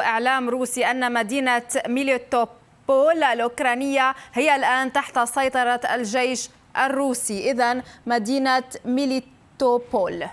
إعلام روسي أن مدينة ميليتوبول الأوكرانية هي الآن تحت سيطرة الجيش الروسي إذا مدينة ميليتوبول